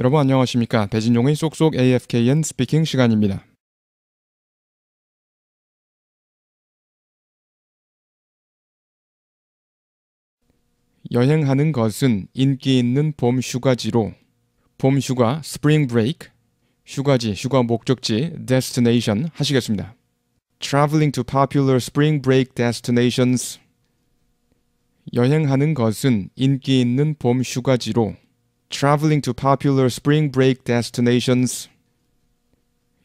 여러분 안녕하십니까? 배진용의 쏙쏙 AFKN 스피킹 시간입니다. 여행하는 것은 인기 있는 봄 휴가지로 봄 휴가 (spring break) 휴가지 휴가 목적지 destination 하시겠습니다. Traveling to popular spring break destinations 여행하는 것은 인기 있는 봄 휴가지로 traveling to popular spring break destinations.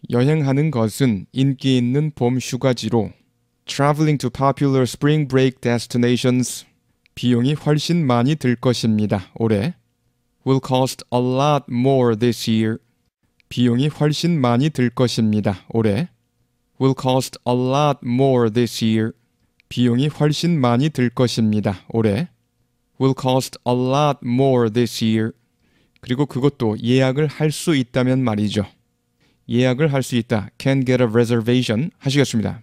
여행하는 것은 인기 있는 봄 휴가지로 traveling to popular spring break destinations. 비용이 훨씬 많이 들 것입니다. 올해 will cost a lot more this year. 비용이 훨씬 많이 들 것입니다. 올해 will cost a lot more this year. 비용이 훨씬 많이 들 것입니다. 올해 will cost a lot more this year. 그리고 그것도 예약을 할 수 있다면 말이죠. 예약을 할 수 있다. Can get a reservation 하시겠습니다.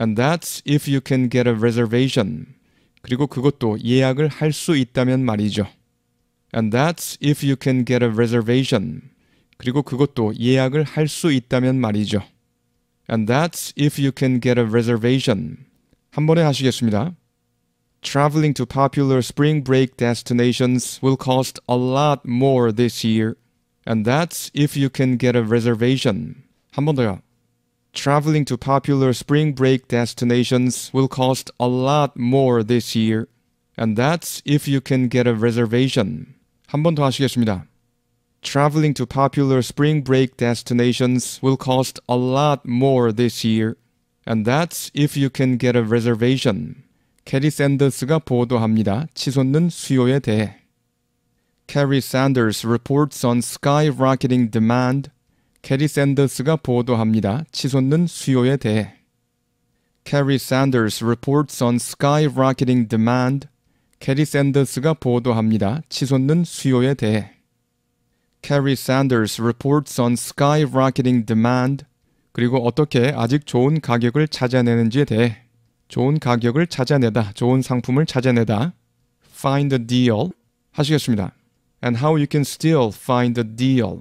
And that's if you can get a reservation. 그리고 그것도 예약을 할 수 있다면 말이죠. And that's if you can get a reservation. 그리고 그것도 예약을 할 수 있다면 말이죠. And that's if you can get a reservation. 한 번에 하시겠습니다. traveling to popular spring break destinations will cost a lot more this year. And that's if you can get a reservation. 한 번 더요. Traveling to popular spring break destinations will cost a lot more this year. And that's if you can get a reservation. 한 번 더 하시겠습니다. Traveling to popular spring break destinations will cost a lot more this year. And that's if you can get a reservation. 캐리 샌더스가 보도합니다. 치솟는 수요에 대해. Carrie Sanders reports on skyrocketing demand. 캐리 샌더스가 보도합니다. 치솟는 수요에 대해. Carrie Sanders reports on skyrocketing demand. 캐리 샌더스가 보도합니다. 치솟는 수요에 대해. Carrie Sanders reports on skyrocketing demand. 그리고 어떻게 아직 좋은 가격을 찾아내는지에 대해. 좋은 가격을 찾아내다, 좋은 상품을 찾아내다, find a deal 하시겠습니다. And how you can still find a deal.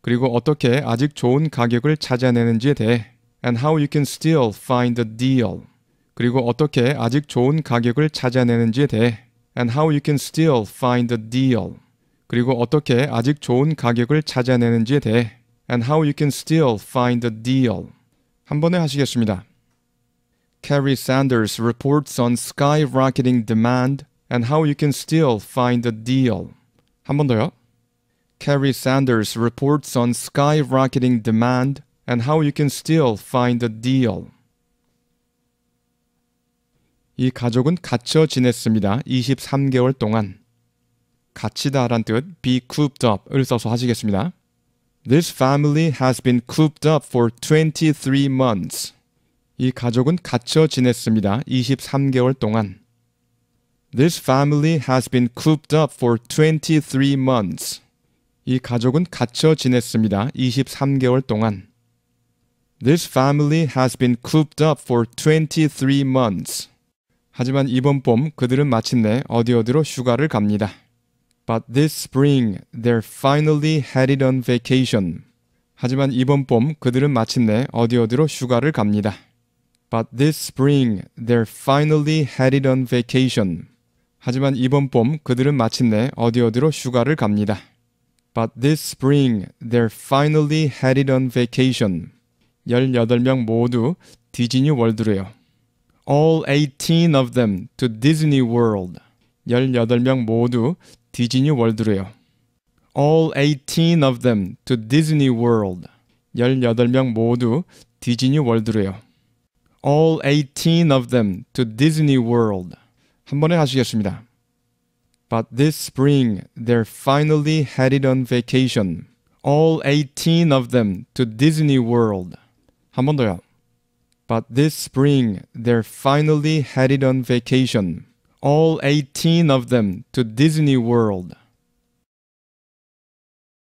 그리고 어떻게 아직 좋은 가격을 찾아내는지에 대해 And how you can still find a deal. 그리고 어떻게 아직 좋은 가격을 찾아내는지에 대해 And how you can still find a deal. 그리고 어떻게 아직 좋은 가격을 찾아내는지에 대해 And how you can still find a deal. 한 번에 하시겠습니다. Kerry Sanders reports on skyrocketing demand and how you can still find a deal. 한번 더요. Kerry Sanders reports on skyrocketing demand and how you can still find a deal. 이 가족은 갇혀 지냈습니다. 23개월 동안. 갇히다란 뜻 be cooped up을 써서 하시겠습니다. This family has been cooped up for 23 months. 이 가족은 갇혀 지냈습니다. 23개월 동안. This family has been cooped up for 23 months. 이 가족은 갇혀 지냈습니다. 23개월 동안. This family has been cooped up for 23 months. 하지만 이번 봄 그들은 마침내 어디 어디로 휴가를 갑니다. But this spring they're finally headed on vacation. 하지만 이번 봄 그들은 마침내 어디 어디로 휴가를 갑니다. But this spring they're finally headed on vacation. 하지만 이번 봄 그들은 마침내 어디 어디로 휴가를 갑니다. But this spring they're finally headed on vacation. 18명 모두 디즈니 월드로요. All 18 of them to Disney World. 18명 모두 디즈니 월드로요. All 18 of them to Disney World. 18명 모두 디즈니 월드로요. all 18 of them to Disney World. 한 번에 하시겠습니다. But this spring, they're finally headed on vacation. All 18 of them to Disney World. 한 더요. But this spring, they're finally headed on vacation. All 18 of them to Disney World.